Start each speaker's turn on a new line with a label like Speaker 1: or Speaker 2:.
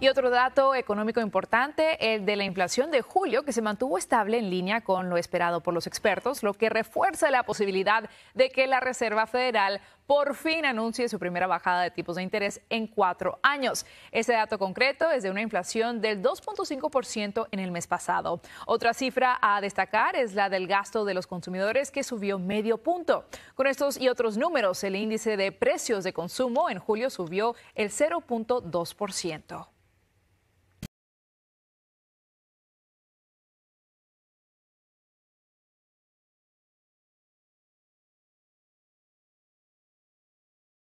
Speaker 1: Y otro dato económico importante, el de la inflación de julio, que se mantuvo estable en línea con lo esperado por los expertos, lo que refuerza la posibilidad de que la Reserva Federal por fin anuncie su primera bajada de tipos de interés en cuatro años. Ese dato concreto es de una inflación del 2.5% en el mes pasado. Otra cifra a destacar es la del gasto de los consumidores que subió medio punto. Con estos y otros números, el índice de precios de consumo en julio subió el 0.2%.